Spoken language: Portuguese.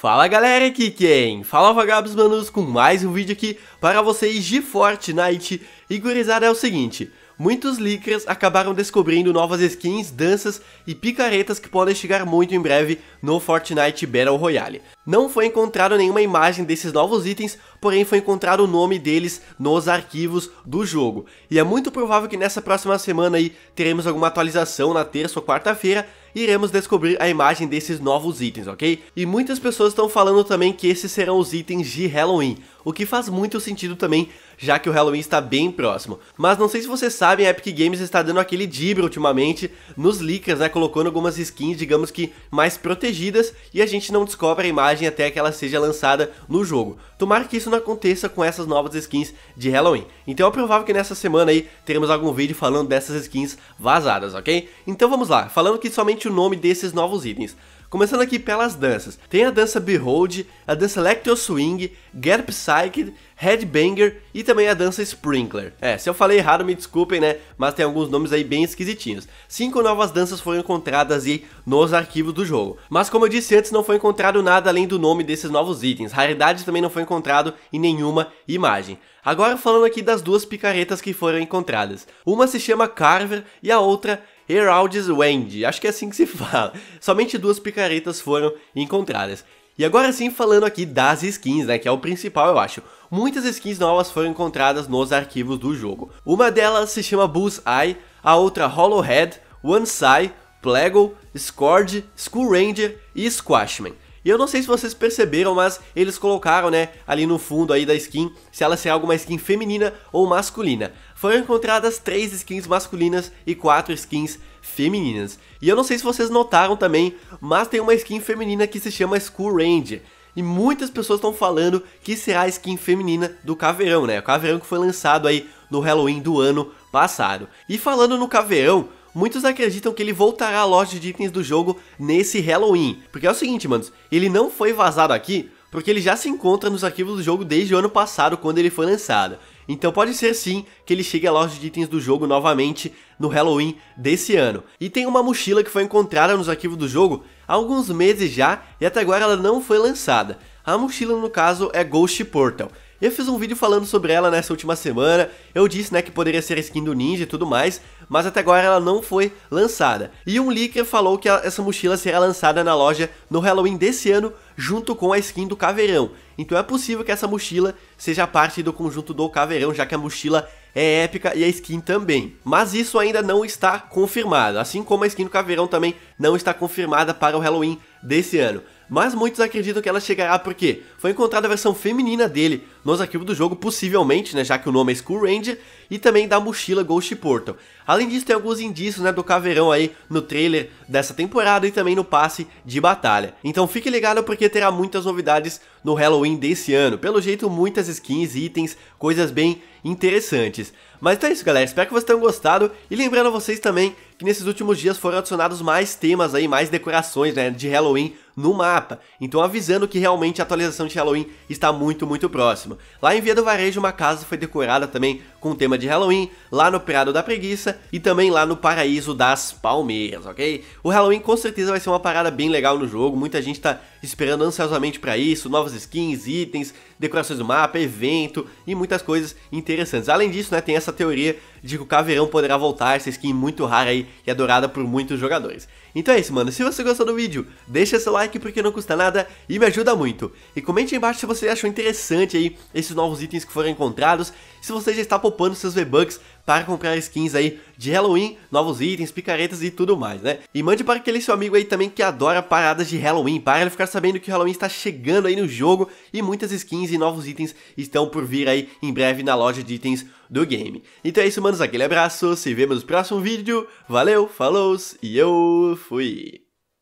Fala galera, aqui quem? Fala Vagabos Manos com mais um vídeo aqui para vocês de Fortnite E gurizada é o seguinte, muitos leakers acabaram descobrindo novas skins, danças e picaretas que podem chegar muito em breve no Fortnite Battle Royale Não foi encontrado nenhuma imagem desses novos itens, porém foi encontrado o nome deles nos arquivos do jogo E é muito provável que nessa próxima semana aí teremos alguma atualização na terça ou quarta-feira iremos descobrir a imagem desses novos itens, ok? E muitas pessoas estão falando também que esses serão os itens de Halloween, o que faz muito sentido também, já que o Halloween está bem próximo. Mas não sei se vocês sabem, a Epic Games está dando aquele dibra ultimamente nos leakers, né, colocando algumas skins, digamos que mais protegidas, e a gente não descobre a imagem até que ela seja lançada no jogo. Tomara que isso não aconteça com essas novas skins de Halloween. Então é provável que nessa semana aí teremos algum vídeo falando dessas skins vazadas, ok? Então vamos lá, falando que somente o nome desses novos itens. Começando aqui pelas danças. Tem a dança Behold, a dança Lectio Swing, Get Psyched, Headbanger e também a dança Sprinkler. É, se eu falei errado, me desculpem, né? Mas tem alguns nomes aí bem esquisitinhos. Cinco novas danças foram encontradas aí nos arquivos do jogo. Mas como eu disse antes, não foi encontrado nada além do nome desses novos itens. Raridades também não foi encontrado em nenhuma imagem. Agora falando aqui das duas picaretas que foram encontradas. Uma se chama Carver e a outra Herald's Wendy, acho que é assim que se fala. Somente duas picaretas foram encontradas. E agora sim falando aqui das skins, né, que é o principal eu acho. Muitas skins novas foram encontradas nos arquivos do jogo. Uma delas se chama Bullseye, a outra Hollowhead, One Sai, Plago, Scourge, Skull Ranger e Squashman. E eu não sei se vocês perceberam, mas eles colocaram, né, ali no fundo aí da skin, se ela será alguma skin feminina ou masculina. Foram encontradas 3 skins masculinas e 4 skins femininas. E eu não sei se vocês notaram também, mas tem uma skin feminina que se chama School Range. E muitas pessoas estão falando que será a skin feminina do Caveirão, né? O Caveirão que foi lançado aí no Halloween do ano passado. E falando no Caveirão, muitos acreditam que ele voltará à loja de itens do jogo nesse Halloween. Porque é o seguinte, manos, ele não foi vazado aqui porque ele já se encontra nos arquivos do jogo desde o ano passado, quando ele foi lançado. Então pode ser sim que ele chegue à loja de itens do jogo novamente no Halloween desse ano. E tem uma mochila que foi encontrada nos arquivos do jogo há alguns meses já e até agora ela não foi lançada. A mochila no caso é Ghost Portal. Eu fiz um vídeo falando sobre ela nessa última semana, eu disse né, que poderia ser a skin do ninja e tudo mais, mas até agora ela não foi lançada. E um leaker falou que essa mochila será lançada na loja no Halloween desse ano, junto com a skin do Caveirão. Então é possível que essa mochila seja parte do conjunto do Caveirão, já que a mochila é épica e a skin também. Mas isso ainda não está confirmado, assim como a skin do Caveirão também não está confirmada para o Halloween desse ano mas muitos acreditam que ela chegará porque foi encontrada a versão feminina dele nos arquivos do jogo, possivelmente, né, já que o nome é Skull Ranger, e também da mochila Ghost Portal. Além disso, tem alguns indícios né, do caveirão aí no trailer dessa temporada e também no passe de batalha. Então fique ligado porque terá muitas novidades no Halloween desse ano. Pelo jeito, muitas skins, itens, coisas bem interessantes. Mas então é isso, galera. Espero que vocês tenham gostado. E lembrando a vocês também que nesses últimos dias foram adicionados mais temas aí, mais decorações né, de Halloween no mapa, então avisando que realmente a atualização de Halloween está muito, muito próxima. Lá em Via do Varejo, uma casa foi decorada também com tema de Halloween, lá no Prado da Preguiça e também lá no Paraíso das Palmeiras, ok? O Halloween com certeza vai ser uma parada bem legal no jogo, muita gente tá esperando ansiosamente para isso, novas skins, itens, decorações do mapa, evento e muitas coisas interessantes. Além disso, né, tem essa teoria de que o Caveirão poderá voltar, essa skin muito rara aí e adorada por muitos jogadores. Então é isso, mano, se você gostou do vídeo, deixa seu like porque não custa nada e me ajuda muito. E comente aí embaixo se você achou interessante aí esses novos itens que foram encontrados, se você já está poupando seus V-Bucks para comprar skins aí de Halloween, novos itens, picaretas e tudo mais, né? E mande para aquele seu amigo aí também que adora paradas de Halloween, para ele ficar sabendo que o Halloween está chegando aí no jogo e muitas skins e novos itens estão por vir aí em breve na loja de itens do game. Então é isso, manos, aquele abraço, se vemos no próximo vídeo, valeu, falou e eu fui!